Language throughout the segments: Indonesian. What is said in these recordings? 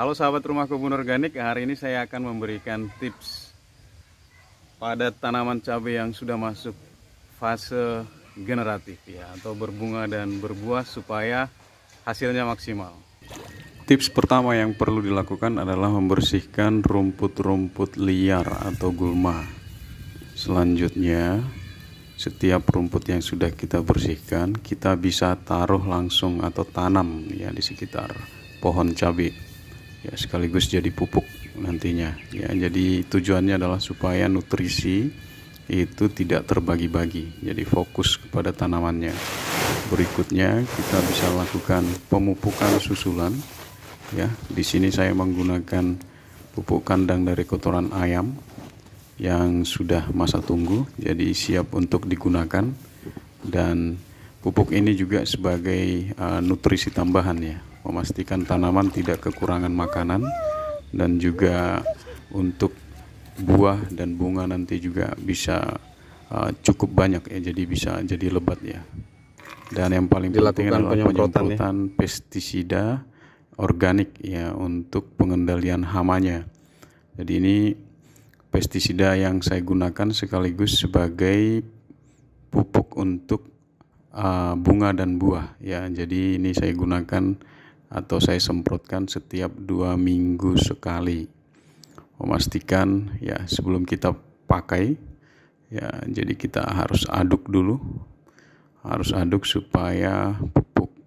Halo sahabat rumah kebun organik, hari ini saya akan memberikan tips pada tanaman cabai yang sudah masuk fase generatif ya atau berbunga dan berbuah supaya hasilnya maksimal. Tips pertama yang perlu dilakukan adalah membersihkan rumput-rumput liar atau gulma. Selanjutnya, setiap rumput yang sudah kita bersihkan, kita bisa taruh langsung atau tanam ya di sekitar pohon cabai. Ya, sekaligus jadi pupuk nantinya. Ya, jadi tujuannya adalah supaya nutrisi itu tidak terbagi-bagi. Jadi fokus kepada tanamannya. Berikutnya, kita bisa lakukan pemupukan susulan ya di sini saya menggunakan pupuk kandang dari kotoran ayam yang sudah masa tunggu jadi siap untuk digunakan dan pupuk ini juga sebagai uh, nutrisi tambahan ya memastikan tanaman tidak kekurangan makanan dan juga untuk buah dan bunga nanti juga bisa uh, cukup banyak ya jadi bisa jadi lebat ya dan yang paling Dilakukan penting adalah penyemprotan, ya. penyemprotan ya. pestisida organik ya untuk pengendalian hamanya. Jadi ini pestisida yang saya gunakan sekaligus sebagai pupuk untuk uh, bunga dan buah ya. Jadi ini saya gunakan atau saya semprotkan setiap dua minggu sekali. Memastikan ya sebelum kita pakai ya jadi kita harus aduk dulu harus aduk supaya pupuk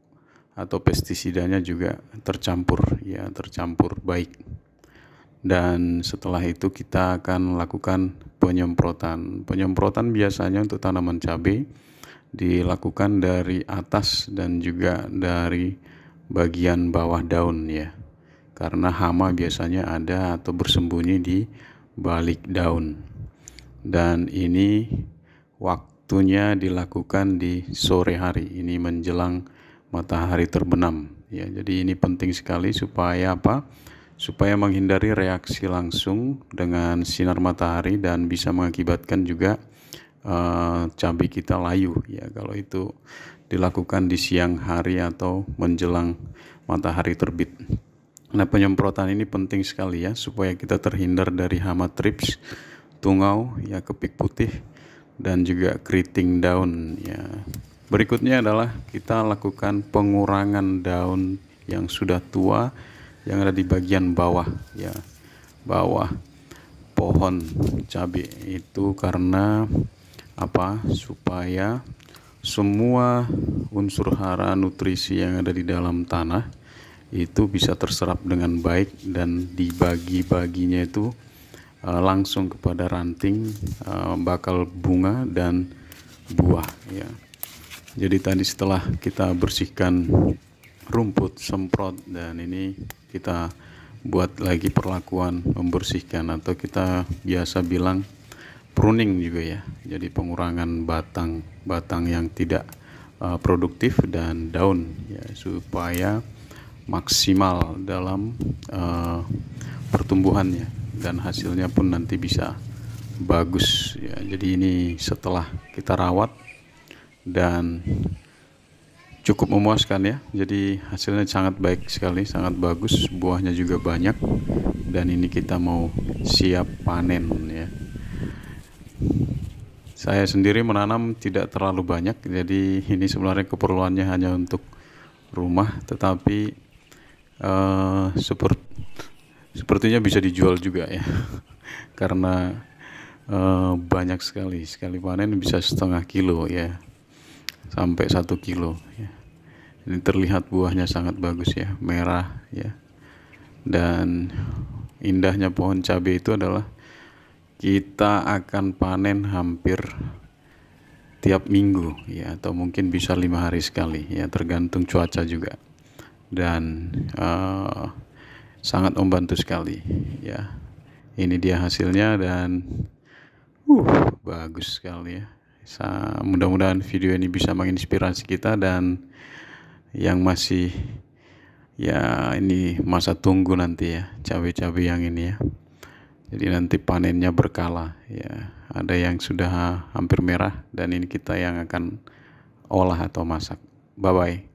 atau pestisidanya juga tercampur ya tercampur baik dan setelah itu kita akan lakukan penyemprotan penyemprotan biasanya untuk tanaman cabai dilakukan dari atas dan juga dari bagian bawah daun ya karena hama biasanya ada atau bersembunyi di balik daun dan ini waktunya dilakukan di sore hari ini menjelang matahari terbenam ya jadi ini penting sekali supaya apa supaya menghindari reaksi langsung dengan sinar matahari dan bisa mengakibatkan juga uh, cabai kita layu ya kalau itu dilakukan di siang hari atau menjelang matahari terbit. Nah penyemprotan ini penting sekali ya supaya kita terhindar dari hama trips, tungau, ya kepik putih dan juga keriting daun ya Berikutnya adalah kita lakukan pengurangan daun yang sudah tua yang ada di bagian bawah ya. Bawah pohon cabai itu karena apa? Supaya semua unsur hara nutrisi yang ada di dalam tanah itu bisa terserap dengan baik dan dibagi-baginya itu uh, langsung kepada ranting, uh, bakal bunga dan buah ya. Jadi tadi setelah kita bersihkan rumput, semprot dan ini kita buat lagi perlakuan membersihkan atau kita biasa bilang pruning juga ya. Jadi pengurangan batang-batang yang tidak uh, produktif dan daun ya supaya maksimal dalam uh, pertumbuhannya dan hasilnya pun nanti bisa bagus ya. Jadi ini setelah kita rawat dan cukup memuaskan ya jadi hasilnya sangat baik sekali sangat bagus buahnya juga banyak dan ini kita mau siap panen ya saya sendiri menanam tidak terlalu banyak jadi ini sebenarnya keperluannya hanya untuk rumah tetapi uh, eh, seperti sepertinya bisa dijual juga ya karena e, banyak sekali sekali panen bisa setengah kilo ya sampai 1 kilo ya. Ini terlihat buahnya sangat bagus ya, merah ya. Dan indahnya pohon cabai itu adalah kita akan panen hampir tiap minggu ya atau mungkin bisa lima hari sekali ya tergantung cuaca juga dan uh, sangat membantu sekali ya ini dia hasilnya dan uh bagus sekali ya mudah-mudahan video ini bisa menginspirasi kita dan yang masih ya ini masa tunggu nanti ya cabai-cabai yang ini ya jadi nanti panennya berkala ya ada yang sudah hampir merah dan ini kita yang akan olah atau masak bye bye